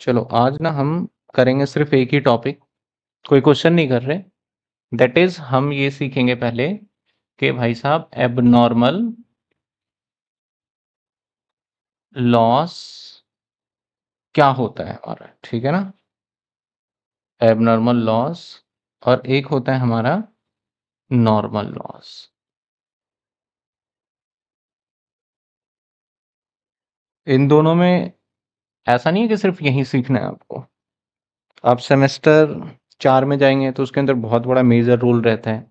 चलो आज ना हम करेंगे सिर्फ एक ही टॉपिक कोई क्वेश्चन नहीं कर रहे दैट इज हम ये सीखेंगे पहले कि भाई साहब एबनॉर्मल लॉस क्या होता है और ठीक है ना एबनॉर्मल लॉस और एक होता है हमारा नॉर्मल लॉस इन दोनों में ऐसा नहीं है कि सिर्फ यहीं सीखना है आपको आप सेमेस्टर चार में जाएंगे तो उसके अंदर बहुत बड़ा मेजर रोल रहता है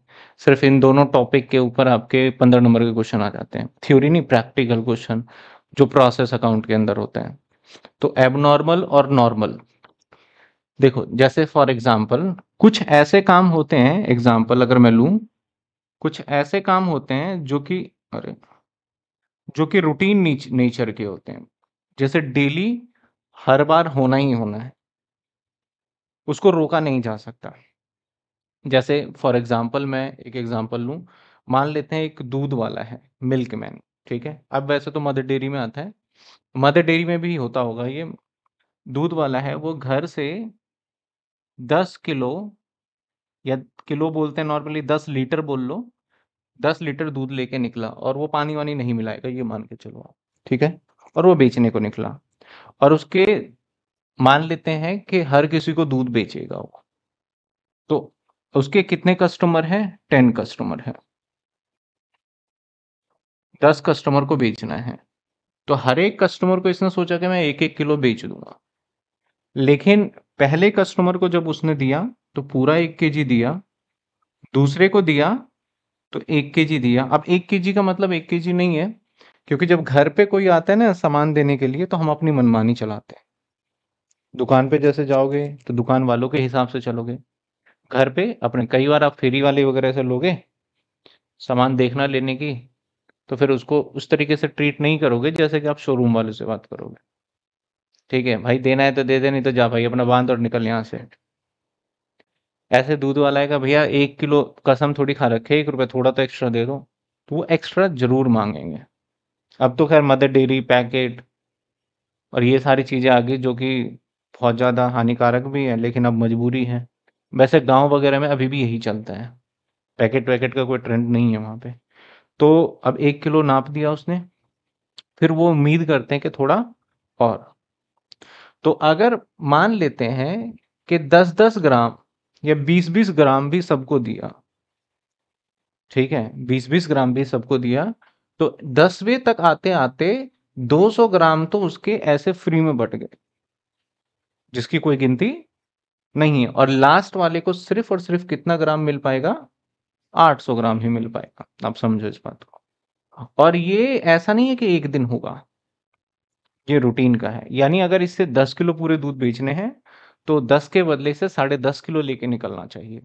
सिर्फ इन दोनों टॉपिक के ऊपर आपके पंद्रह नंबर के क्वेश्चन आ जाते हैं थ्योरी नहीं प्रैक्टिकल क्वेश्चन जो प्रोसेस अकाउंट के अंदर होते हैं तो एबनॉर्मल और नॉर्मल देखो जैसे फॉर एग्जाम्पल कुछ ऐसे काम होते हैं एग्जाम्पल अगर मैं लू कुछ ऐसे काम होते हैं जो कि अरे जो कि रूटीन नेचर के होते हैं जैसे डेली हर बार होना ही होना है उसको रोका नहीं जा सकता जैसे फॉर एग्जाम्पल मैं एक एग्जाम्पल लूँ मान लेते हैं एक दूध वाला है मिल्क मैन ठीक है अब वैसे तो मदर डेयरी में आता है मदर डेयरी में भी होता होगा ये दूध वाला है वो घर से दस किलो या किलो बोलते हैं नॉर्मली दस लीटर बोल लो दस लीटर दूध लेके निकला और वो पानी वानी नहीं मिलाएगा ये मान के चलो आप ठीक है और वो बेचने को निकला और उसके मान लेते हैं कि हर किसी को दूध बेचेगा वो तो उसके कितने कस्टमर हैं टेन कस्टमर हैं दस कस्टमर को बेचना है तो हर एक कस्टमर को इसने सोचा कि मैं एक एक किलो बेच दूंगा लेकिन पहले कस्टमर को जब उसने दिया तो पूरा एक के जी दिया दूसरे को दिया तो एक के जी दिया अब एक के जी का मतलब एक के जी नहीं है क्योंकि जब घर पे कोई आता है ना सामान देने के लिए तो हम अपनी मनमानी चलाते हैं दुकान पे जैसे जाओगे तो दुकान वालों के हिसाब से चलोगे घर पे अपने कई बार आप फेरी वाले वगैरह से लोगे सामान देखना लेने की तो फिर उसको उस तरीके से ट्रीट नहीं करोगे जैसे कि आप शोरूम वाले से बात करोगे ठीक है भाई देना है तो दे दे नहीं तो जा भाई अपना बांध और निकल यहाँ से ऐसे दूध वाला है का भैया एक किलो कसम थोड़ी खा रखे एक रुपये थोड़ा तो एक्स्ट्रा दे दो तो वो एक्स्ट्रा जरूर मांगेंगे अब तो खैर मदर डेयरी पैकेट और ये सारी चीज़ें आ गई जो कि बहुत ज़्यादा हानिकारक भी है लेकिन अब मजबूरी है वैसे गांव वगैरह में अभी भी यही चलता है पैकेट वैकेट का कोई ट्रेंड नहीं है वहाँ पे तो अब एक किलो नाप दिया उसने फिर वो उम्मीद करते हैं कि थोड़ा और तो अगर मान लेते हैं कि दस दस ग्राम या बीस बीस ग्राम भी सबको दिया ठीक है बीस बीस ग्राम भी सबको दिया तो दसवें तक आते आते 200 ग्राम तो उसके ऐसे फ्री में बट गए जिसकी कोई गिनती नहीं है और लास्ट वाले को सिर्फ और सिर्फ कितना ग्राम मिल पाएगा 800 ग्राम ही मिल पाएगा आप समझो इस बात को और ये ऐसा नहीं है कि एक दिन होगा ये रूटीन का है यानी अगर इससे 10 किलो पूरे दूध बेचने हैं तो 10 के बदले से साढ़े दस किलो लेके निकलना चाहिए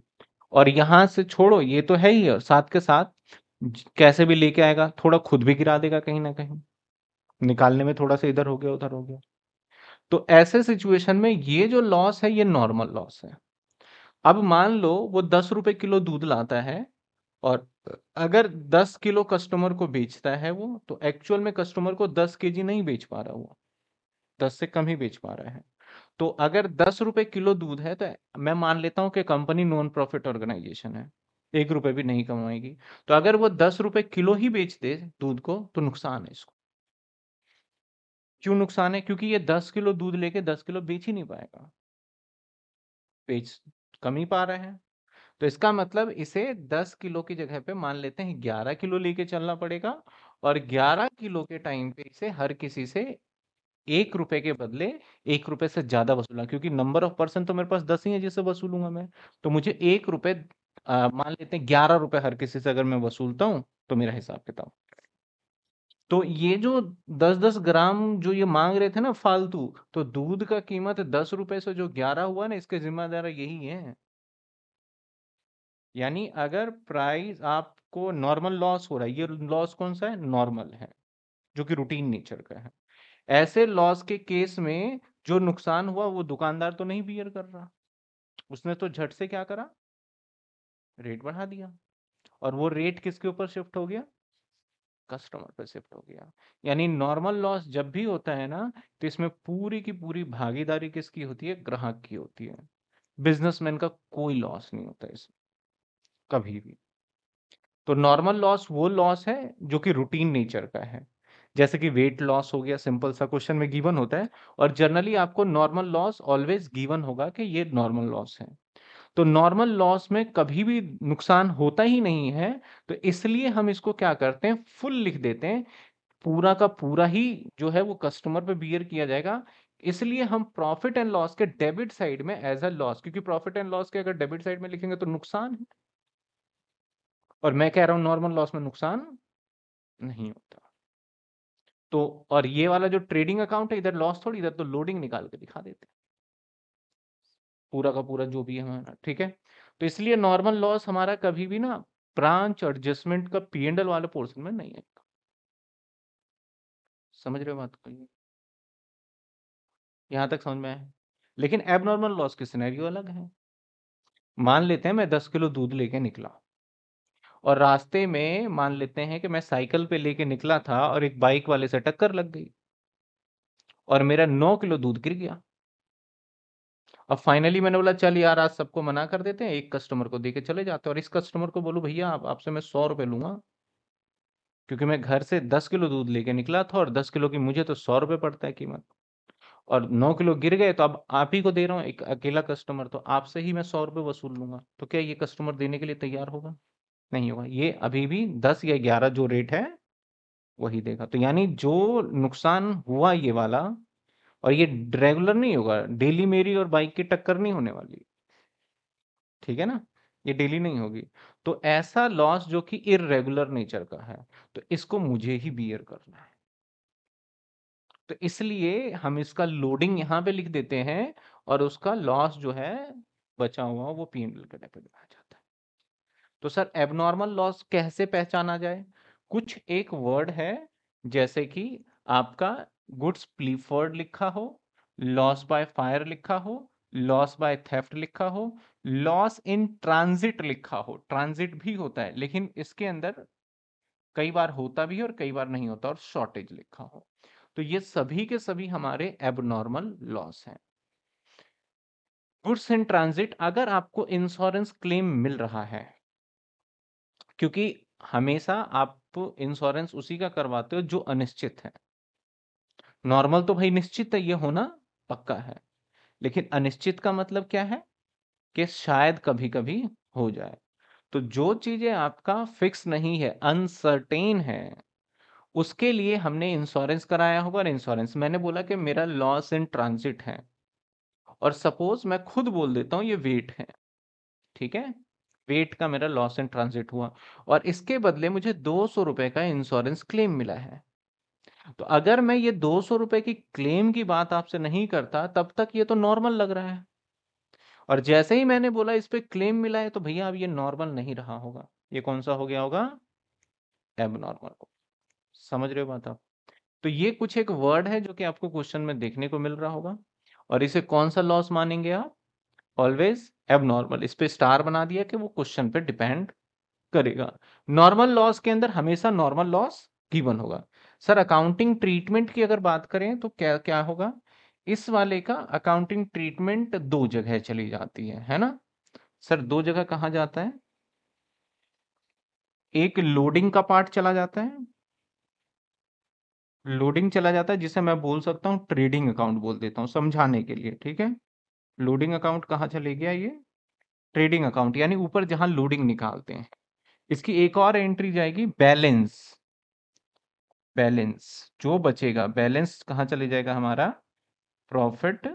और यहां से छोड़ो ये तो है ही साथ के साथ कैसे भी लेके आएगा, थोड़ा खुद भी गिरा देगा कहीं ना कहीं। निकालने में थोड़ा-सा इधर हो गया, उधर हो गया। तो ऐसे सिचुएशन में ये जो लॉस है, ये नॉर्मल लॉस है। अब मान लो वो दस रुपए किलो दूध लाता है और अगर दस किलो कस्टमर को बेचता है वो, तो एक्चुअल में कस्टमर को दस के नहीं बेच पा रहा वो। दस से कम ही बेच पा रहा है। तो अगर दस रुपए किलो दूध है, तो मैं मान लेता हूँ कि कंपनी नॉन प्रॉफिट ऑर्गेनाइजेशन है। एक रुपए भी नहीं कमाएगी तो अगर वो दस रुपए किलो ही बेच दे दूध को तो नुकसान है इसको क्यों नुकसान है क्योंकि ये दस किलो दूध लेके दस किलो बेच ही नहीं पाएगा बेच कम ही पा रहे हैं तो इसका मतलब इसे दस किलो की जगह पे मान लेते हैं ग्यारह किलो लेके चलना पड़ेगा और ग्यारह किलो के टाइम पे इसे हर किसी से एक रुपए के बदले एक रुपए से ज्यादा वसूलना क्योंकि नंबर ऑफ पर्सन तो मेरे पास दस ही है जिससे वसूलूंगा मैं तो मुझे एक रुपए मान लेते हैं ग्यारह रुपए हर किसी से अगर मैं वसूलता हूँ तो मेरा हिसाब किताब तो ये जो दस दस ग्राम जो ये मांग रहे थे ना फालतू तो दूध का कीमत दस रुपए से जो ग्यारह हुआ ना इसके जिम्मेदार यही है यानी अगर प्राइस आपको नॉर्मल लॉस हो रहा है ये लॉस कौन सा है नॉर्मल है जो कि रूटीन नेचर का है ऐसे लॉस के केस में जो नुकसान हुआ वो दुकानदार तो नहीं बियर कर रहा उसने तो झट से क्या करा रेट बढ़ा दिया और वो रेट किसके ऊपर शिफ्ट हो गया कस्टमर पर शिफ्ट हो गया यानी नॉर्मल लॉस जब भी होता है ना तो इसमें पूरी की पूरी भागीदारी किसकी होती है ग्राहक की होती है बिजनेसमैन का कोई लॉस नहीं होता इसमें कभी भी तो नॉर्मल लॉस वो लॉस है जो कि रूटीन नेचर का है जैसे कि वेट लॉस हो गया सिंपल सा क्वेश्चन में गिवन होता है और जनरली आपको नॉर्मल लॉस ऑलवेज गिवन होगा कि ये नॉर्मल लॉस है तो नॉर्मल लॉस में कभी भी नुकसान होता ही नहीं है तो इसलिए हम इसको क्या करते हैं फुल लिख देते हैं पूरा का पूरा ही जो है वो कस्टमर पे बियर किया जाएगा इसलिए हम प्रॉफिट एंड लॉस के डेबिट साइड में एज अ लॉस क्योंकि प्रॉफिट एंड लॉस के अगर डेबिट साइड में लिखेंगे तो नुकसान है और मैं कह रहा हूं नॉर्मल लॉस में नुकसान नहीं होता तो और ये वाला जो ट्रेडिंग अकाउंट है इधर लॉस थोड़ी इधर तो लोडिंग निकाल के दिखा देते हैं पूरा का पूरा जो भी है हमारा ठीक है तो इसलिए नॉर्मल लॉस हमारा कभी भी ना ब्रांच एडजस्टमेंट का पी एंडल वाले पोर्शन में नहीं आएगा समझ रहे हो बात को यहाँ तक समझ में आए लेकिन एबनॉर्मल लॉस के सिनेरियो अलग है मान लेते हैं मैं दस किलो दूध लेके निकला और रास्ते में मान लेते हैं कि मैं साइकिल पे लेके निकला था और एक बाइक वाले से टक्कर लग गई और मेरा नौ किलो दूध गिर गया अब फाइनली मैंने बोला चल यार आज सबको मना कर देते हैं एक कस्टमर को दे के चले जाते हैं और इस कस्टमर को बोलूँ भैया आप आपसे मैं सौ रुपये लूँगा क्योंकि मैं घर से दस किलो दूध लेके निकला था और दस किलो की मुझे तो सौ रुपये पड़ता है कीमत और नौ किलो गिर गए तो अब आप ही को दे रहा हूँ एक अकेला कस्टमर तो आपसे ही मैं सौ रुपये वसूल लूंगा तो क्या ये कस्टमर देने के लिए तैयार होगा नहीं होगा ये अभी भी दस या ग्यारह जो रेट है वही देगा तो यानी जो नुकसान हुआ ये वाला और ये रेगुलर नहीं होगा डेली मेरी और बाइक की टक्कर नहीं होने वाली ठीक है ना ये डेली नहीं होगी तो ऐसा लॉस जो कि इरेगुलर नेचर का है तो इसको मुझे ही बियर करना है तो इसलिए हम इसका लोडिंग यहां पे लिख देते हैं और उसका लॉस जो है बचा हुआ वो पी एंड के डेबिट में आ जाता है तो सर एबनॉर्मल लॉस कैसे पहचाना जाए कुछ एक वर्ड है जैसे कि आपका गुड्स प्लीफर्ड लिखा हो लॉस बाय फायर लिखा हो लॉस बाय थेफ्ट लिखा हो लॉस इन ट्रांजिट लिखा हो ट्रांजिट भी होता है लेकिन इसके अंदर कई बार होता भी और कई बार नहीं होता और शॉर्टेज लिखा हो तो ये सभी के सभी हमारे एबनॉर्मल लॉस हैं गुड्स इन ट्रांजिट अगर आपको इंश्योरेंस क्लेम मिल रहा है क्योंकि हमेशा आप इंश्योरेंस उसी का करवाते हो जो अनिश्चित है नॉर्मल तो भाई निश्चित है ये होना पक्का है लेकिन अनिश्चित का मतलब क्या है कि शायद कभी कभी हो जाए तो जो चीजें आपका फिक्स नहीं है अनसर्टेन है उसके लिए हमने इंश्योरेंस कराया होगा और इंश्योरेंस मैंने बोला कि मेरा लॉस इन ट्रांसिट है और सपोज मैं खुद बोल देता हूँ ये वेट है ठीक है वेट का मेरा लॉस इन ट्रांसिट हुआ और इसके बदले मुझे दो सौ रुपए का इंश्योरेंस क्लेम मिला है तो अगर मैं ये दो सौ रुपए की क्लेम की बात आपसे नहीं करता तब तक ये तो नॉर्मल लग रहा है और जैसे ही मैंने बोला इस पर क्लेम मिला है तो भैया अब ये नॉर्मल नहीं रहा होगा ये कौन सा हो गया होगा एब नॉर्मल समझ रहे हो बात आप तो ये कुछ एक वर्ड है जो कि आपको क्वेश्चन में देखने को मिल रहा होगा और इसे कौन सा लॉस मानेंगे आप ऑलवेज एबनॉर्मल इस पर स्टार बना दिया कि वो क्वेश्चन पे डिपेंड करेगा नॉर्मल लॉस के अंदर हमेशा नॉर्मल लॉस गिवन होगा सर अकाउंटिंग ट्रीटमेंट की अगर बात करें तो क्या क्या होगा इस वाले का अकाउंटिंग ट्रीटमेंट दो जगह चली जाती है है ना सर दो जगह कहा जाता है एक लोडिंग का पार्ट चला जाता है लोडिंग चला जाता है जिसे मैं बोल सकता हूं ट्रेडिंग अकाउंट बोल देता हूं समझाने के लिए ठीक है लोडिंग अकाउंट कहाँ चले गया ये ट्रेडिंग अकाउंट यानी ऊपर जहां लोडिंग निकालते हैं इसकी एक और एंट्री जाएगी बैलेंस बैलेंस जो बचेगा बैलेंस कहाँ चले जाएगा हमारा प्रॉफिट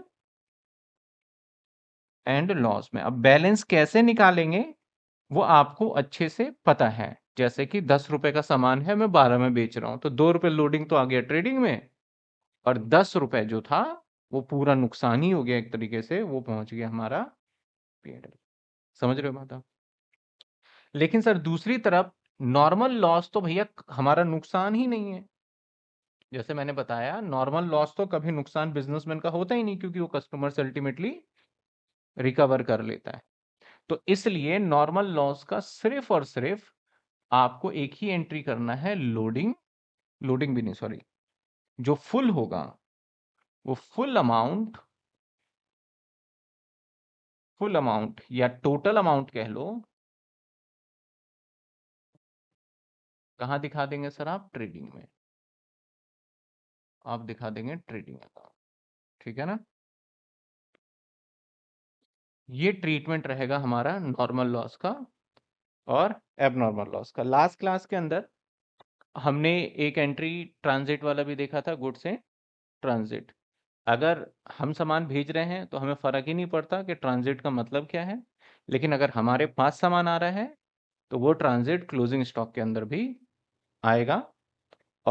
एंड लॉस में अब बैलेंस कैसे निकालेंगे वो आपको अच्छे से पता है जैसे कि दस रुपए का सामान है मैं बारह में बेच रहा हूं तो दो रुपए लोडिंग तो आ गया ट्रेडिंग में और दस रुपए जो था वो पूरा नुकसान ही हो गया एक तरीके से वो पहुंच गया हमारा पेड़ समझ रहे हो माता लेकिन सर दूसरी तरफ नॉर्मल लॉस तो भैया हमारा नुकसान ही नहीं है जैसे मैंने बताया नॉर्मल लॉस तो कभी नुकसान बिजनेसमैन का होता ही नहीं क्योंकि वो कस्टमर से अल्टीमेटली रिकवर कर लेता है तो इसलिए नॉर्मल लॉस का सिर्फ और सिर्फ आपको एक ही एंट्री करना है लोडिंग लोडिंग भी नहीं सॉरी जो फुल होगा वो फुल अमाउंट फुल अमाउंट या टोटल अमाउंट कह लो कहाँ दिखा देंगे सर आप ट्रेडिंग में आप दिखा देंगे ट्रेडिंग अकाउंट ठीक है ना ये ट्रीटमेंट रहेगा हमारा नॉर्मल लॉस का और एबनॉर्मल लॉस का लास्ट क्लास के अंदर हमने एक एंट्री ट्रांजिट वाला भी देखा था गुड से ट्रांजिट अगर हम सामान भेज रहे हैं तो हमें फ़र्क ही नहीं पड़ता कि ट्रांजिट का मतलब क्या है लेकिन अगर हमारे पास सामान आ रहा है तो वो ट्रांजिट क्लोजिंग स्टॉक के अंदर भी आएगा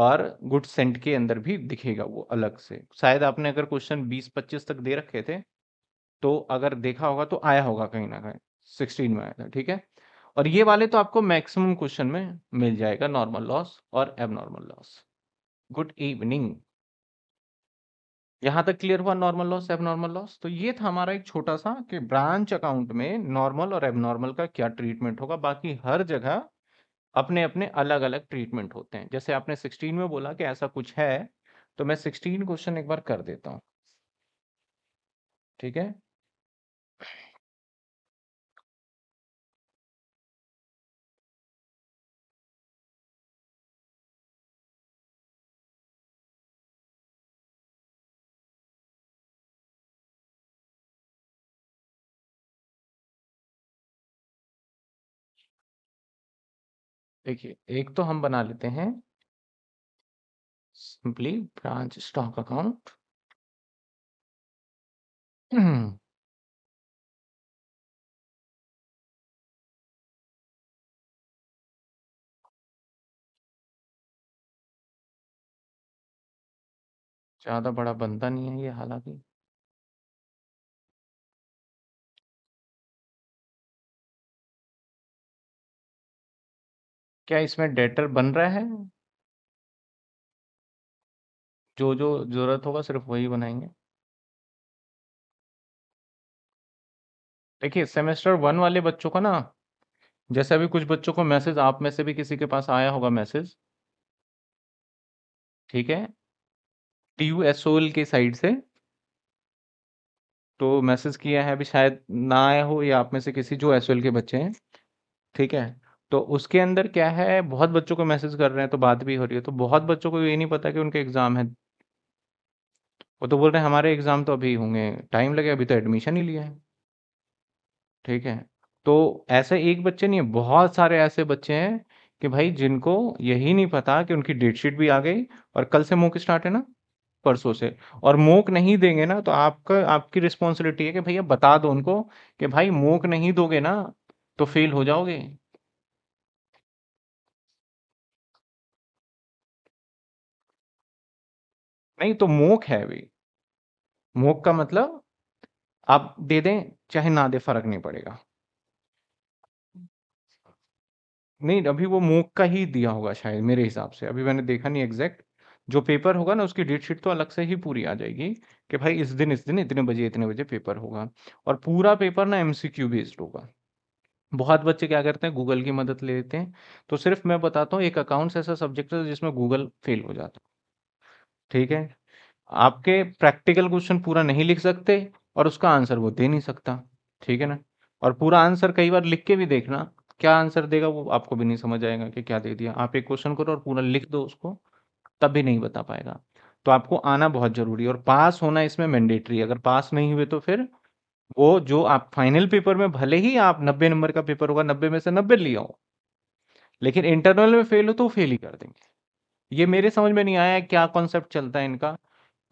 और गुड सेंट के अंदर भी दिखेगा वो अलग से शायद आपने अगर क्वेश्चन 20-25 तक दे रखे थे तो अगर देखा होगा तो आया होगा कहीं ना कहीं सिक्सटीन में आया था ठीक है और ये वाले तो आपको मैक्सिमम क्वेश्चन में मिल जाएगा नॉर्मल लॉस और एबनॉर्मल लॉस गुड इवनिंग यहां तक क्लियर हुआ नॉर्मल लॉस एबनॉर्मल लॉस तो ये था हमारा एक छोटा सा कि ब्रांच अकाउंट में नॉर्मल और एबनॉर्मल का क्या ट्रीटमेंट होगा बाकी हर जगह अपने अपने अलग अलग ट्रीटमेंट होते हैं जैसे आपने सिक्सटीन में बोला कि ऐसा कुछ है तो मैं सिक्सटीन क्वेश्चन एक बार कर देता हूँ ठीक है देखिए एक तो हम बना लेते हैं सिंपली ब्रांच स्टॉक अकाउंट हम्म। ज़्यादा बड़ा बनता नहीं है ये हालांकि क्या इसमें डेटर बन रहा है जो जो जरूरत होगा सिर्फ वही बनाएंगे देखिए सेमेस्टर वन वाले बच्चों का ना जैसे अभी कुछ बच्चों को मैसेज आप में से भी किसी के पास आया होगा मैसेज ठीक है टी यू एस ओल के साइड से तो मैसेज किया है अभी शायद ना आया हो या आप में से किसी जो एस के बच्चे हैं ठीक है तो उसके अंदर क्या है बहुत बच्चों को मैसेज कर रहे हैं तो बात भी हो रही है तो बहुत बच्चों को ये नहीं पता कि उनके एग्ज़ाम है वो तो बोल रहे हैं हमारे एग्ज़ाम तो अभी होंगे टाइम लगे अभी तो एडमिशन ही लिया है ठीक है तो ऐसे एक बच्चे नहीं है बहुत सारे ऐसे बच्चे हैं कि भाई जिनको यही नहीं पता कि उनकी डेट शीट भी आ गई और कल से मोक स्टार्ट है ना परसों से और मोक नहीं देंगे ना तो आपका आपकी रिस्पॉन्सिबिलिटी है कि भैया बता दो उनको कि भाई मोक नहीं दोगे ना तो फेल हो जाओगे नहीं तो मोक है अभी मोक का मतलब आप दे दें चाहे ना दे फर्क नहीं पड़ेगा नहीं अभी वो मोक का ही दिया होगा शायद मेरे हिसाब से अभी मैंने देखा नहीं एग्जैक्ट जो पेपर होगा ना उसकी डेट शीट तो अलग से ही पूरी आ जाएगी कि भाई इस दिन इस दिन इतने बजे इतने बजे पेपर होगा और पूरा पेपर ना एमसीक्यू बेस्ड होगा बहुत बच्चे क्या करते हैं गूगल की मदद ले लेते हैं तो सिर्फ मैं बताता हूँ एक अकाउंट्स ऐसा सब्जेक्ट है जिसमें गूगल फेल हो जाता है ठीक है आपके प्रैक्टिकल क्वेश्चन पूरा नहीं लिख सकते और उसका आंसर वो दे नहीं सकता ठीक है ना और पूरा आंसर कई बार लिख के भी देखना क्या आंसर देगा वो आपको भी नहीं समझ आएगा कि क्या दे दिया आप एक क्वेश्चन करो और पूरा लिख दो उसको तब भी नहीं बता पाएगा तो आपको आना बहुत जरूरी है और पास होना इसमें मैंडेटरी अगर पास नहीं हुए तो फिर वो जो आप फाइनल पेपर में भले ही आप नब्बे नंबर का पेपर होगा नब्बे में से नब्बे लिया हो लेकिन इंटरनल में फेल हो तो फेल ही कर देंगे ये मेरे समझ में नहीं आया क्या कॉन्सेप्ट चलता है इनका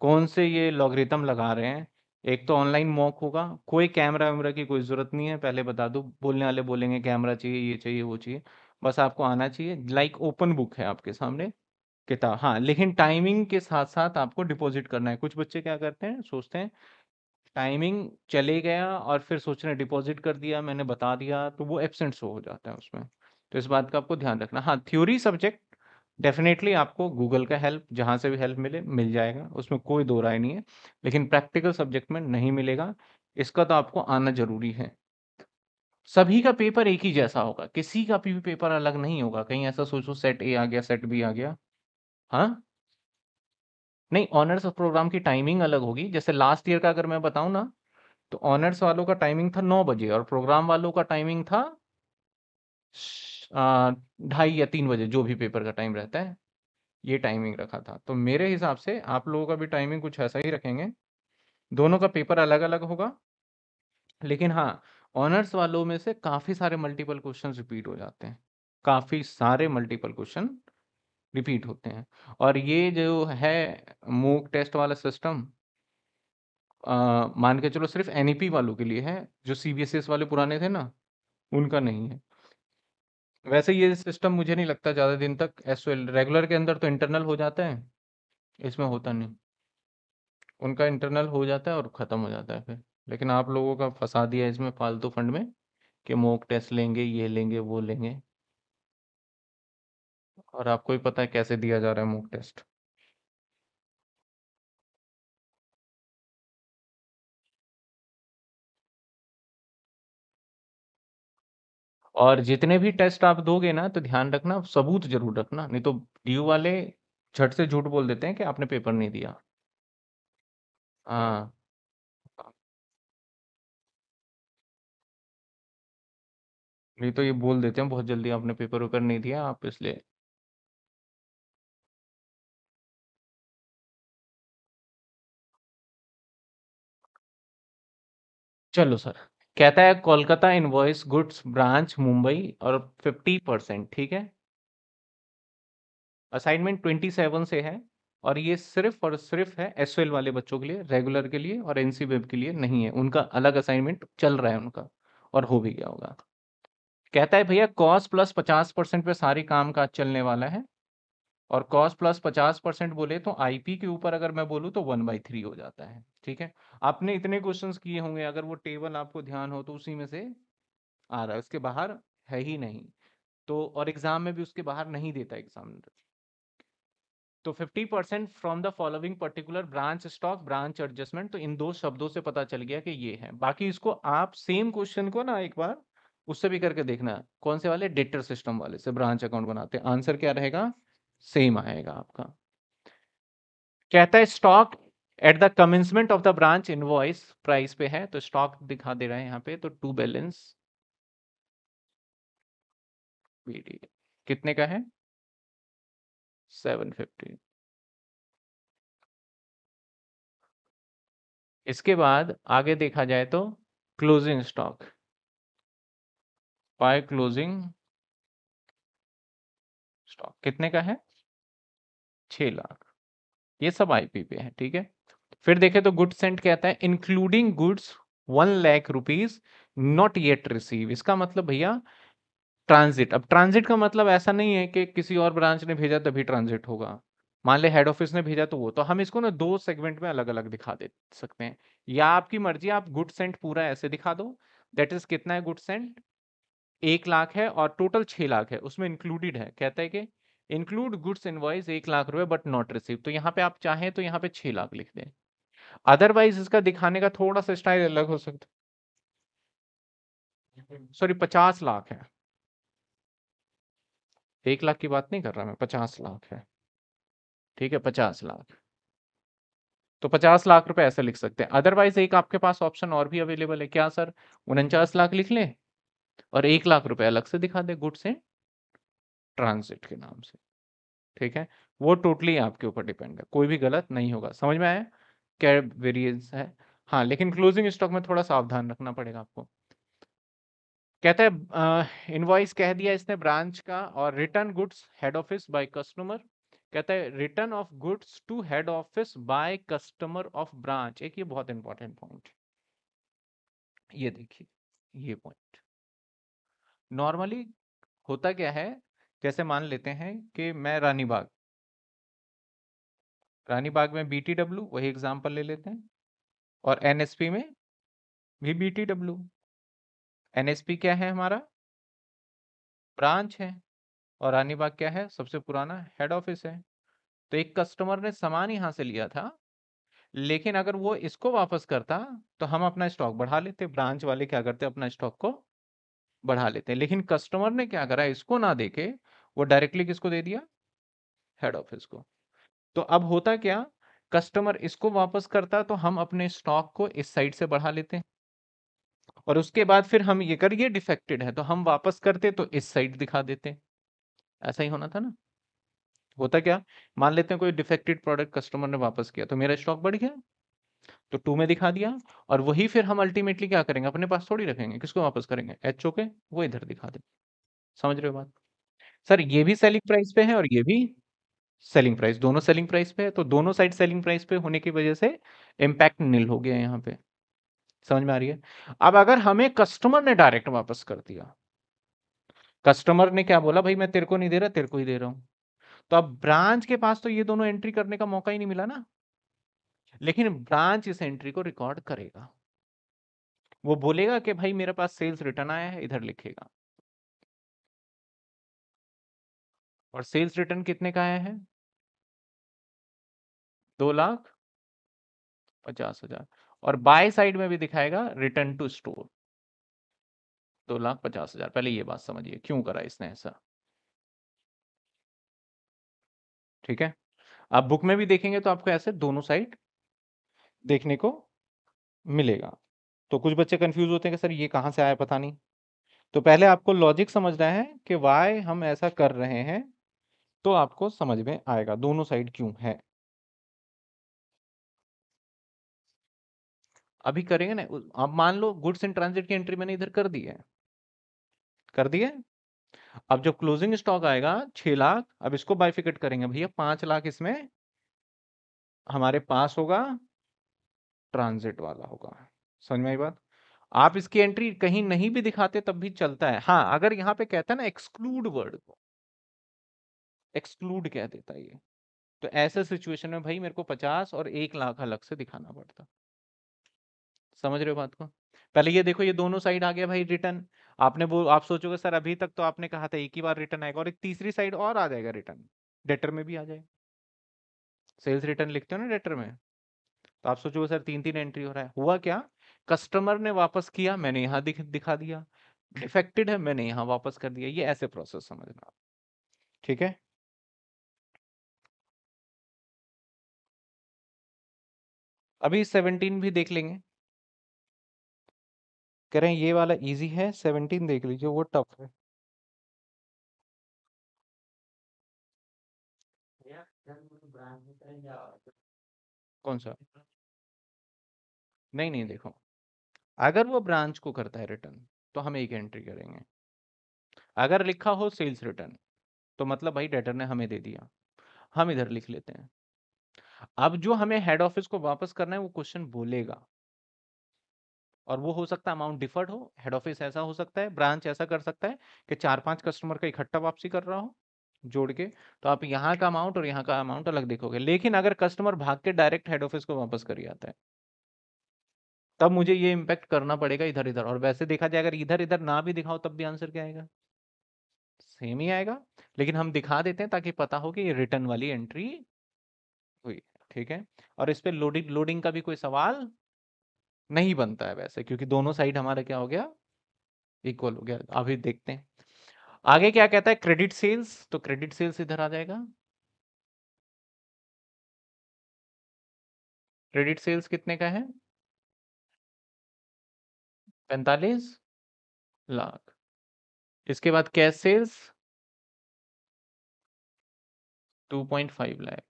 कौन से ये लॉगरिथम लगा रहे हैं एक तो ऑनलाइन मॉक होगा कोई कैमरा वैमरा की कोई ज़रूरत नहीं है पहले बता दो बोलने वाले बोलेंगे कैमरा चाहिए ये चाहिए वो चाहिए बस आपको आना चाहिए लाइक ओपन बुक है आपके सामने किताब हाँ लेकिन टाइमिंग के साथ साथ आपको डिपॉजिट करना है कुछ बच्चे क्या करते हैं सोचते हैं टाइमिंग चले गया और फिर सोच रहे डिपॉजिट कर दिया मैंने बता दिया तो वो एबसेंट हो जाता है उसमें तो इस बात का आपको ध्यान रखना हाँ थ्योरी सब्जेक्ट डेफिनेटली आपको गूगल का हेल्प जहाँ से भी हेल्प मिले मिल जाएगा उसमें कोई दो राय नहीं है लेकिन प्रैक्टिकल सब्जेक्ट में नहीं मिलेगा इसका तो आपको आना जरूरी है सभी का पेपर एक ही जैसा होगा किसी का भी पेपर अलग नहीं होगा कहीं ऐसा सोचो सेट ए आ गया सेट बी आ गया हाँ नहीं ऑनर्स प्रोग्राम की टाइमिंग अलग होगी जैसे लास्ट ईयर का अगर मैं बताऊं ना तो ऑनर्स वालों का टाइमिंग था नौ बजे और प्रोग्राम वालों का टाइमिंग था ढाई या तीन बजे जो भी पेपर का टाइम रहता है ये टाइमिंग रखा था तो मेरे हिसाब से आप लोगों का भी टाइमिंग कुछ ऐसा ही रखेंगे दोनों का पेपर अलग अलग होगा लेकिन हाँ ऑनर्स वालों में से काफ़ी सारे मल्टीपल क्वेश्चन रिपीट हो जाते हैं काफ़ी सारे मल्टीपल क्वेश्चन रिपीट होते हैं और ये जो है मूक टेस्ट वाला सिस्टम मान के चलो सिर्फ एन वालों के लिए है जो सी वाले पुराने थे ना उनका नहीं है वैसे ये सिस्टम मुझे नहीं लगता ज़्यादा दिन तक एस रेगुलर के अंदर तो इंटरनल हो जाता है इसमें होता नहीं उनका इंटरनल हो जाता है और ख़त्म हो जाता है फिर लेकिन आप लोगों का फंसा दिया इसमें फालतू फंड में कि मोक टेस्ट लेंगे ये लेंगे वो लेंगे और आपको ही पता है कैसे दिया जा रहा है मोक टेस्ट और जितने भी टेस्ट आप दोगे ना तो ध्यान रखना सबूत जरूर रखना नहीं तो डीयू वाले झट से झूठ बोल देते हैं कि आपने पेपर नहीं दिया हाँ नहीं तो ये बोल देते हैं बहुत जल्दी आपने पेपर वेपर नहीं दिया आप इसलिए चलो सर कहता है Kolkata invoice goods branch Mumbai और फिफ्टी परसेंट ठीक है असाइनमेंट ट्वेंटी सेवन से है और ये सिर्फ और सिर्फ है एस वाले बच्चों के लिए रेगुलर के लिए और एन वेब e के लिए नहीं है उनका अलग असाइनमेंट चल रहा है उनका और हो भी गया होगा कहता है भैया कॉस्ट प्लस पचास परसेंट पे सारे काम काज चलने वाला है और कॉस प्लस पचास परसेंट बोले तो आईपी के ऊपर अगर मैं बोलूँ तो वन बाई थ्री हो जाता है ठीक है आपने इतने क्वेश्चंस किए होंगे अगर वो टेबल आपको ध्यान हो तो उसी में से आ रहा है उसके बाहर है ही नहीं तो और एग्जाम में भी उसके बाहर नहीं देता एग्जाम तो fifty percent from the following particular branch stock branch adjustment तो इन दो शब्दों से पता चल गया कि ये है बाकी इसको आप सेम क्वेश्चन को ना एक बार उससे भी करके देखना कौन से वाले डेटर सिस्टम वाले से ब्रांच अकाउंट बनाते हैं आंसर क्या रहेगा सेम आएगा आपका कहता है stock at the commencement of the branch invoice price पे है तो स्टॉक दिखा दे रहा है यहाँ पे तो टू बैलेंस कितने का है सेवन फिफ्टी इसके बाद आगे देखा जाए तो closing stock by closing stock कितने का है छह लाख ये सब आईपी पे है ठीक है फिर देखें तो गुड सेंट कहता है including goods one lakh rupees not yet receive इसका मतलब भैया ट्रांजिट अब ट्रांजिट का मतलब ऐसा नहीं है कि किसी और ब्रांच ने भेजा तभी ट्रांजिट होगा मान ले हेड ऑफिस ने भेजा तो वो तो हम इसको ना दो सेगमेंट में अलग अलग दिखा दे सकते हैं या आपकी मर्जी आप गुड सेंट पूरा ऐसे दिखा दो दैट इज कितना है गुड सेंट एक लाख है और टोटल छह लाख है उसमें इंक्लूडेड है कहता है कि इंक्लूड गुड्स वॉइस एक लाख रुपए बट नॉट रिसीव तो यहाँ पे आप चाहें तो यहाँ पे छह लाख लिख दें अदरवाइज इसका दिखाने का थोड़ा सा स्टाइल अलग हो सकता सॉरी पचास लाख है एक लाख की बात नहीं कर रहा मैं पचास लाख है ठीक है पचास लाख तो पचास लाख रुपए ऐसे लिख सकते हैं अदरवाइज एक आपके पास ऑप्शन और भी अवेलेबल है क्या सर उनचास लाख लिख लें और एक लाख रुपए अलग से दिखा दे गुड्स एंड ट्रांजिट के नाम से ठीक है वो टोटली आपके ऊपर डिपेंड है कोई भी गलत नहीं होगा समझ में आया क्या वेरियंस है हाँ लेकिन क्लोजिंग स्टॉक में थोड़ा सावधान रखना पड़ेगा आपको कहता है इनवाइस कह दिया इसने ब्रांच का और return goods head office by customer कहता है return of goods to head office by customer of branch एक ये बहुत इंपॉर्टेंट पॉइंट ये देखिए ये पॉइंट नॉर्मली होता क्या है जैसे मान लेते हैं कि मैं रानी बाग रानी बाग में बी टी डब्ल्यू वही एग्जाम्पल ले लेते हैं और एन एस पी में भी B T W N S P क्या है हमारा ब्रांच है और रानी बाग क्या है सबसे पुराना हेड ऑफिस है तो एक कस्टमर ने सामान यहाँ से लिया था लेकिन अगर वो इसको वापस करता तो हम अपना स्टॉक बढ़ा लेते ब्रांच वाले क्या करते अपना स्टॉक को बढ़ा लेते हैं लेकिन कस्टमर ने क्या करा इसको ना देखे वो डायरेक्टली किसको दे दिया हेड ऑफिस को तो अब होता क्या कस्टमर इसको वापस करता तो हम अपने स्टॉक को इस साइड से बढ़ा लेते और उसके बाद फिर हम ये कर ये डिफेक्टेड है तो हम वापस करते तो इस साइड दिखा देते ऐसा ही होना था ना होता क्या मान लेते हैं कोई डिफेक्टेड प्रोडक्ट कस्टमर ने वापस किया तो मेरा स्टॉक बढ़ गया तो टू में दिखा दिया और वही फिर हम अल्टीमेटली क्या करेंगे अपने पास थोड़ी रखेंगे किसको वापस करेंगे एच के वो इधर दिखा देंगे समझ रहे हो बात सर ये भी सेलिंग प्राइस पे है और ये भी सेलिंग प्राइस दोनों सेलिंग प्राइस पे है तो दोनों साइड सेलिंग प्राइस पे होने की वजह से इम्पैक्ट नील हो गया यहाँ पे समझ में आ रही है अब अगर हमें कस्टमर ने डायरेक्ट वापस कर दिया कस्टमर ने क्या बोला भाई मैं तेरे को नहीं दे रहा तेरे को ही दे रहा हूं तो अब ब्रांच के पास तो ये दोनों एंट्री करने का मौका ही नहीं मिला ना लेकिन ब्रांच इस एंट्री को रिकॉर्ड करेगा वो बोलेगा कि भाई मेरे पास सेल्स रिटर्न आया है इधर लिखेगा और सेल्स रिटर्न कितने का आया है दो लाख पचास हजार और बाय साइड में भी दिखाएगा रिटर्न टू स्टोर दो लाख पचास हजार पहले ये बात समझिए क्यों करा इसने ऐसा ठीक है आप बुक में भी देखेंगे तो आपको ऐसे दोनों साइड देखने को मिलेगा तो कुछ बच्चे कंफ्यूज होते हैं कि सर ये कहां से आया पता नहीं तो पहले आपको लॉजिक समझना है कि वाई हम ऐसा कर रहे हैं तो आपको समझ में आएगा दोनों साइड क्यों है अभी करेंगे ना आप मान लो गुड्स इन ट्रांसिट की एंट्री मैंने इधर कर दी है कर दिए अब जब क्लोजिंग स्टॉक आएगा छह लाख अब इसको बाइफिकेट करेंगे भैया पांच लाख इसमें हमारे पास होगा ट्रांजिट वाला होगा समझ में आई बात आप इसकी एंट्री कहीं नहीं भी दिखाते तब भी चलता है हाँ अगर यहाँ पे कहता है ना एक्सक्लूड वर्ड को एक्सक्लूड कह देता ये तो ऐसे सिचुएशन में भाई मेरे को पचास और एक लाख अलग से दिखाना पड़ता समझ रहे हो बात को पहले ये देखो ये दोनों साइड आ गया भाई रिटर्न आपने वो आप सोचोगे सर अभी तक तो आपने कहा था एक ही बार रिटर्न आएगा और एक तीसरी साइड और आ जाएगा रिटर्न डेटर में भी आ जाएगा सेल्स रिटर्न लिखते हो ना डेटर में तो आप सोचोगे सर तीन तीन एंट्री हो रहा है हुआ क्या कस्टमर ने वापस किया मैंने यहाँ दिख, दिखा दिया डिफेक्टेड है मैंने यहाँ वापस कर दिया ये ऐसे प्रोसेस समझना ठीक है अभी सेवनटीन भी देख लेंगे कह रहे हैं ये वाला इजी है सेवनटीन देख लीजिए वो टफ है कौन सा नहीं नहीं देखो अगर वो ब्रांच को करता है रिटर्न तो हम एक एंट्री करेंगे अगर लिखा हो सेल्स रिटर्न तो मतलब भाई डेटर ने हमें दे दिया हम इधर लिख लेते हैं अब जो हमें हेड ऑफिस को वापस करना है वो क्वेश्चन बोलेगा और वो हो सकता है अमाउंट डिफर्ड हो हेड ऑफिस ऐसा हो सकता है ब्रांच ऐसा कर सकता है कि चार पांच कस्टमर का इकट्ठा वापसी कर रहा हो जोड़ के तो आप यहाँ का अमाउंट और यहाँ का अमाउंट अलग देखोगे लेकिन अगर कस्टमर भाग के डायरेक्ट हेड ऑफिस को वापस कर आता है तब मुझे ये इम्पैक्ट करना पड़ेगा इधर इधर और वैसे देखा जाए अगर इधर इधर ना भी दिखाओ तब भी आंसर क्या आएगा सेम ही आएगा लेकिन हम दिखा देते हैं ताकि पता हो कि ये रिटर्न वाली एंट्री हुई ठीक है और इस पर लोडिंग लोडिंग का भी कोई सवाल नहीं बनता है वैसे क्योंकि दोनों साइड हमारा क्या हो गया इक्वल हो गया अभी देखते हैं आगे क्या कहता है क्रेडिट सेल्स तो क्रेडिट सेल्स इधर आ जाएगा क्रेडिट सेल्स कितने का है पैंतालीस लाख इसके बाद cash sales two point five lakh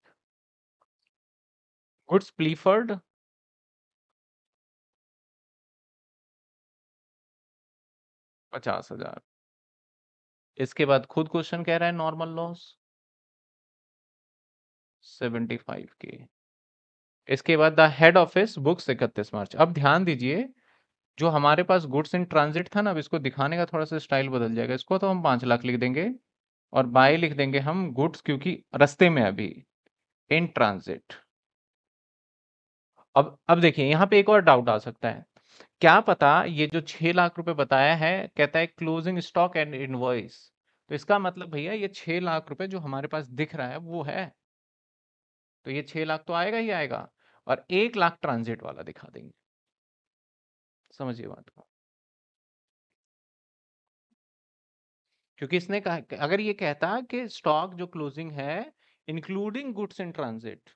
Goods Clifford पचास हजार इसके बाद खुद क्वेश्चन कह रहा है नॉर्मल लॉस सेवेंटी फाइव के इसके बाद द हेड ऑफिस बुक्स इकतीस मार्च अब ध्यान दीजिए जो हमारे पास गुड्स इन ट्रांजिट था ना अब इसको दिखाने का थोड़ा सा स्टाइल बदल जाएगा इसको तो हम पांच लाख लिख देंगे और बाय लिख देंगे हम गुड्स क्योंकि रस्ते में अभी इन ट्रांजिट अब अब देखिए यहाँ पे एक और डाउट आ सकता है क्या पता ये जो छह लाख रुपए बताया है कहता है क्लोजिंग स्टॉक एंड इनवॉइस तो इसका मतलब भैया ये छह लाख रुपए जो हमारे पास दिख रहा है वो है तो ये छह लाख तो आएगा ही आएगा और एक लाख ट्रांजिट वाला दिखा देंगे समझिए बात को क्योंकि इसने कहा अगर ये कहता कि स्टॉक जो क्लोजिंग है इंक्लूडिंग गुड्स इन ट्रांजिट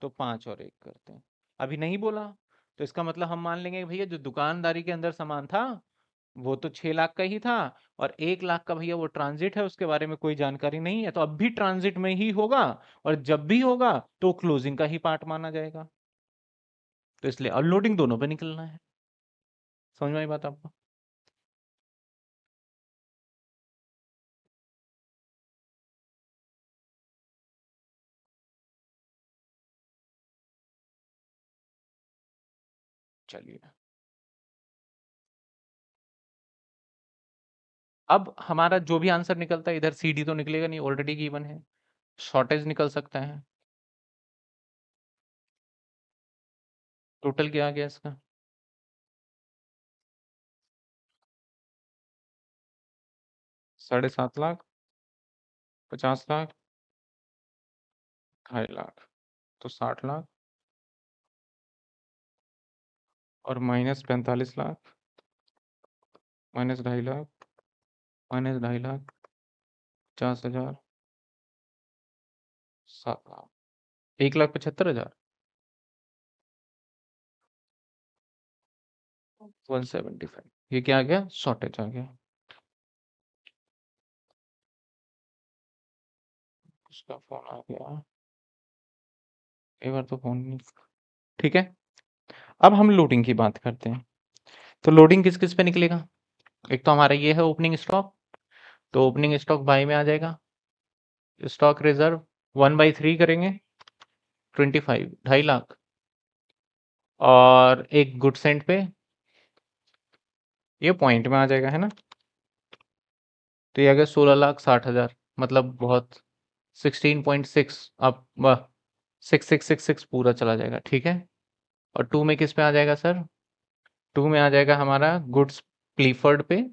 तो पांच और एक करते हैं अभी नहीं बोला तो इसका मतलब हम मान लेंगे भैया जो दुकानदारी के अंदर सामान था वो तो छह लाख का ही था और एक लाख का भैया वो ट्रांजिट है उसके बारे में कोई जानकारी नहीं है तो अब भी ट्रांजिट में ही होगा और जब भी होगा तो क्लोजिंग का ही पार्ट माना जाएगा तो इसलिए अनलोडिंग दोनों पे निकलना है समझ में आई बात आपको चलिए अब हमारा जो भी आंसर निकलता है इधर सी डी तो निकलेगा नहीं ऑलरेडी गिवन है शॉर्टेज निकल सकता है टोटल क्या आ गया इसका साढ़े सात लाख पचास लाख ढाई लाख तो साठ लाख और माइनस पैंतालीस लाख माइनस ढाई लाख माइनस ढाई लाख पचास हजार सात लाख एक लाख पचहत्तर हजार वन सेवेंटी फाइव ये क्या आ गया शॉर्टेज आ गया उसका फोन आ गया एक बार तो फोन नहीं ठीक है अब हम लोडिंग की बात करते हैं तो लोडिंग किस किस पे निकलेगा एक तो हमारा ये है ओपनिंग स्टॉक तो ओपनिंग स्टॉक बाई में आ जाएगा stock reserve one by three करेंगे ट्वेंटी फाइव ढाई लाख और एक गुड सेंट पे ये पॉइंट में आ जाएगा है ना तो ये आ गया सोलह लाख साठ हजार मतलब बहुत सिक्सटीन पॉइंट सिक्स आप सिक्स सिक्स सिक्स सिक्स पूरा चला जाएगा ठीक है और टू में किस पे आ जाएगा सर टू में आ जाएगा हमारा गुड्स प्लीफर्ड पे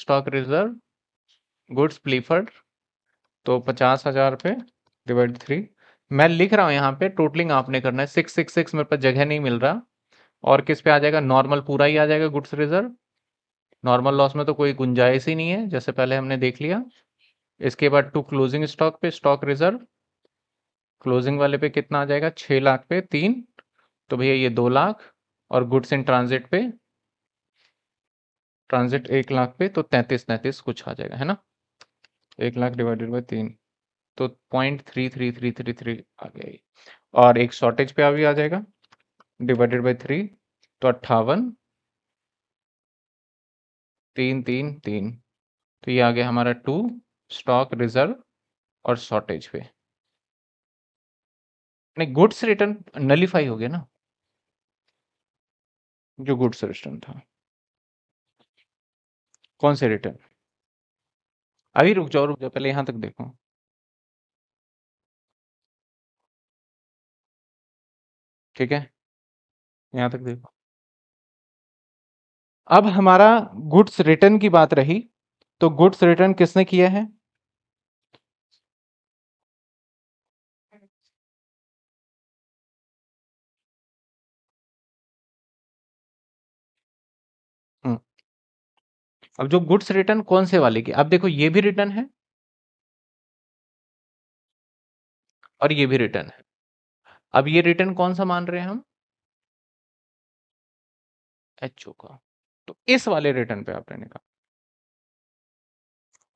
स्टॉक रिजर्व गुड्स प्लीफर्ड तो पचास हजार पे डिवाइड थ्री मैं लिख रहा हूँ यहाँ पे टोटलिंग आपने करना है सिक्स सिक्स सिक्स मेरे पास जगह नहीं मिल रहा और किस पे आ जाएगा नॉर्मल पूरा ही आ जाएगा गुड्स रिजर्व नॉर्मल लॉस में तो कोई गुंजाइश ही नहीं है जैसे पहले हमने देख लिया इसके बाद टू क्लोजिंग स्टॉक पे स्टॉक रिजर्व क्लोजिंग वाले पे कितना आ जाएगा छह लाख पे तीन तो भैया ये दो लाख और गुड्स इन ट्रांजिट पे ट्रांजिट एक लाख पे तो तैतीस तैतीस कुछ आ जाएगा है ना एक लाख डिवाइडेड बाई तीन तो point three three three three three आ गया और एक शॉर्टेज पे अभी आ जाएगा डिवाइडेड बाई थ्री तो अट्ठावन तीन तीन तीन तो ये आ गया हमारा टू स्टॉक रिजर्व और शॉर्टेज पे नहीं गुड्स रिटर्न नलीफाई हो गया ना जो गुड्स रिटर्न था कौन से रिटर्न अभी रुक जाओ रुक जाओ पहले यहां तक देखो ठीक है यहां तक देखो अब हमारा गुड्स रिटर्न की बात रही तो गुड्स रिटर्न किसने किया है अब जो गुड्स रिटर्न कौन से वाले की अब देखो ये भी रिटर्न है और ये भी रिटर्न है अब ये रिटर्न कौन सा मान रहे हैं हम एच का तो इस वाले रिटर्न पे आपने का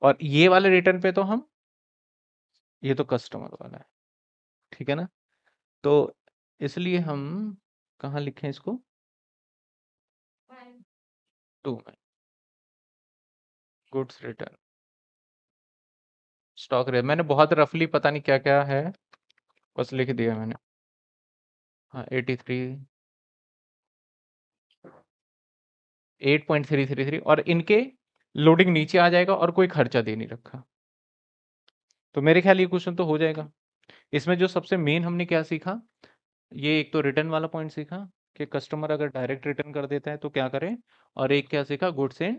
और ये वाले रिटर्न पे तो हम ये तो कस्टमर वाला है ठीक है ना तो इसलिए हम कहा लिखे इसको टू में गुड्स रिटर्न स्टॉक रेट मैंने बहुत रफली पता नहीं क्या क्या है बस लिख दिया मैंने हाँ eighty three eight point three three three और इनके लोडिंग नीचे आ जाएगा और कोई खर्चा दे नहीं रखा तो मेरे ख्याल ये क्वेश्चन तो हो जाएगा इसमें जो सबसे मेन हमने क्या सीखा ये एक तो रिटर्न वाला पॉइंट सीखा कि कस्टमर अगर डायरेक्ट रिटर्न कर देता है तो क्या करें और एक क्या सीखा गुड्स एंड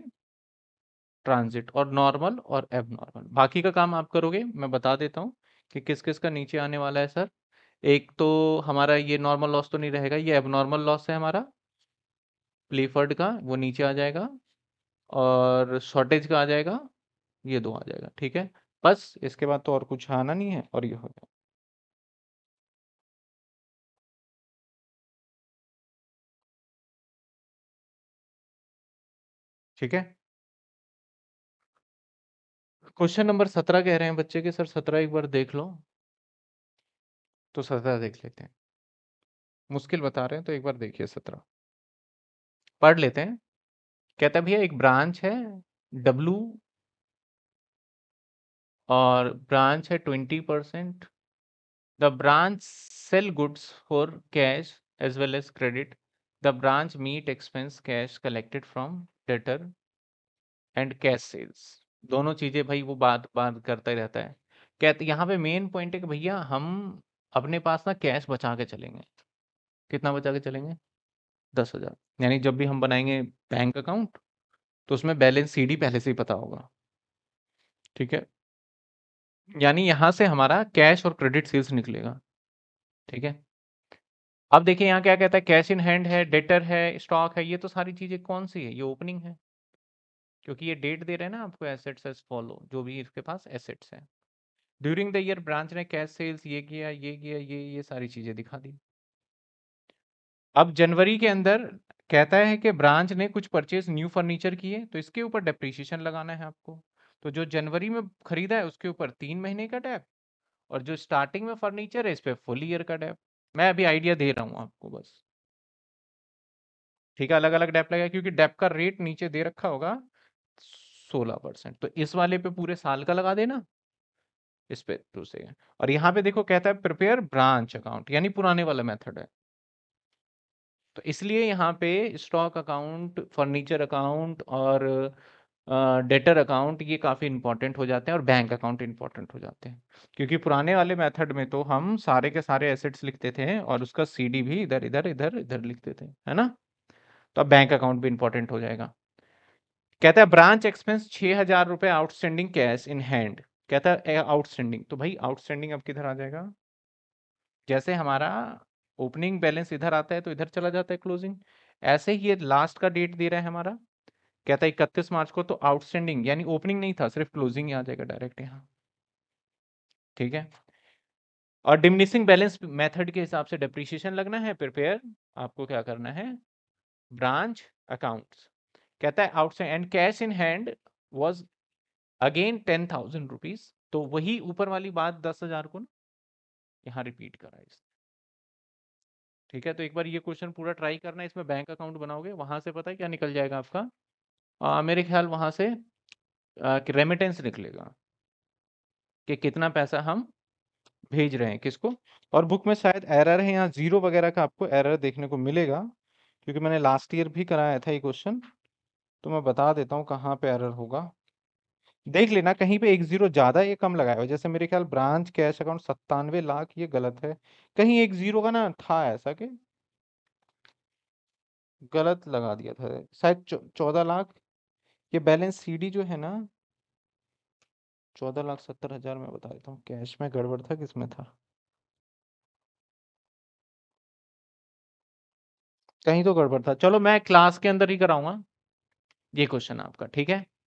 ट्रांजिट और नॉर्मल और एबनॉर्मल बाकी का काम आप करोगे मैं बता देता हूँ कि किस किस का नीचे आने वाला है सर एक तो हमारा ये नॉर्मल लॉस तो नहीं रहेगा ये एबनॉर्मल लॉस है हमारा प्लेफर्ड का वो नीचे आ जाएगा और शॉर्टेज का आ जाएगा ये दो आ जाएगा ठीक है बस इसके बाद तो और कुछ आना नहीं है और ये हो जाएगा ठीक है क्वेश्चन नंबर सत्रह कह रहे हैं बच्चे के सर सत्रह एक बार देख लो तो सत्रह देख लेते हैं मुश्किल बता रहे हैं तो एक बार देखिए सत्रह पढ़ लेते हैं कहता भैया एक ब्रांच है डब्लू और ब्रांच है twenty percent the branch sell goods for cash as well as credit the branch meet expense cash collected from debtor and cash sales दोनों चीज़ें भाई वो बात बात करता ही रहता है। कहते यहाँ पे मेन पॉइंट है कि भैया हम अपने पास ना कैश बचा के चलेंगे। कितना बचा के चलेंगे? दस हज़ार यानी जब भी हम बनाएंगे बैंक अकाउंट, तो उसमें बैलेंस सीडी पहले से ही पता होगा। ठीक है? यानी यहाँ से हमारा कैश और क्रेडिट सेल्स निकलेगा। ठीक है? अब देखिए यहाँ क्या कहता है कैश इन हैंड है, डेटर है, स्टॉक है, ये तो सारी चीज़ें कौन-सी है? ये ओपनिंग है। क्योंकि ये डेट दे रहे हैं ना आपको एसेट्स एस फॉलो जो भी इसके पास एसेट्स हैं ड्यूरिंग द ईयर ब्रांच ने कैश सेल्स ये किया ये किया ये ये सारी चीज़ें दिखा दी अब जनवरी के अंदर कहता है कि ब्रांच ने कुछ परचेज न्यू फर्नीचर किए तो इसके ऊपर डेप्रीशिएशन लगाना है आपको तो जो जनवरी में खरीदा है उसके ऊपर तीन महीने का डैप और जो स्टार्टिंग में फर्नीचर है इस पर फुल ईयर का डैप मैं अभी आइडिया दे रहा हूँ आपको बस ठीक है अलग अलग डैप लगेगा क्योंकि डैप का रेट नीचे दे रखा होगा सोलह परसेंट तो इस वाले पे पूरे साल का लगा देना इस पे टू सेकेंड और यहाँ पे देखो कहता है प्रिपेयर ब्रांच अकाउंट यानी पुराने वाला मेथड है तो इसलिए यहाँ पे स्टॉक अकाउंट फर्नीचर अकाउंट और डेटर अकाउंट ये काफ़ी इंपॉर्टेंट हो जाते हैं और बैंक अकाउंट इंपॉर्टेंट हो जाते हैं क्योंकि पुराने वाले मेथड में तो हम सारे के सारे एसेट्स लिखते थे और उसका सीडी भी इधर इधर इधर इधर लिखते थे है ना तो अब बैंक अकाउंट भी इंपॉर्टेंट हो जाएगा कहता है ब्रांच एक्सपेंस छह हजार रुपए आउटस्टैंडिंग कैश इन हैंड कहता है आउटस्टैंडिंग तो भाई आउटस्टैंडिंग अब किधर आ जाएगा जैसे हमारा ओपनिंग बैलेंस इधर आता है तो इधर चला जाता है क्लोजिंग ऐसे ही ये लास्ट का डेट दे रहा है हमारा कहता है इकतीस मार्च को तो आउटस्टैंडिंग यानी ओपनिंग नहीं था सिर्फ क्लोजिंग ही आ जाएगा डायरेक्ट यहाँ ठीक है और डिमिनिशिंग बैलेंस मेथड के हिसाब से डिप्रिशिएशन लगना है प्रिपेयर आपको क्या करना है ब्रांच अकाउंट्स कहता है outside and cash in hand was again ten thousand rupees तो वही ऊपर वाली बात दस हजार को ना यहाँ रिपीट करा इस ठीक है तो एक बार ये क्वेश्चन पूरा ट्राई करना इसमें बैंक अकाउंट बनाओगे वहां से पता है क्या निकल जाएगा आपका आ, मेरे ख्याल वहां से रेमिटेंस निकलेगा कि कितना पैसा हम भेज रहे हैं किसको और बुक में शायद एरर है यहाँ जीरो वगैरह का आपको एरर देखने को मिलेगा क्योंकि मैंने लास्ट ईयर भी कराया था ये क्वेश्चन तो मैं बता देता हूँ कहाँ पे एरर होगा देख लेना कहीं पे एक जीरो ज्यादा या कम लगाया हुआ जैसे मेरे ख्याल ब्रांच कैश अकाउंट सत्तानवे लाख ये गलत है कहीं एक जीरो का ना था ऐसा कि गलत लगा दिया था शायद चौदह लाख ये बैलेंस सीडी जो है ना चौदह लाख सत्तर हजार में बता देता हूँ कैश में गड़बड़ था किसमें था कहीं तो गड़बड़ था चलो मैं क्लास के अंदर ही कराऊंगा ये क्वेश्चन आपका ठीक है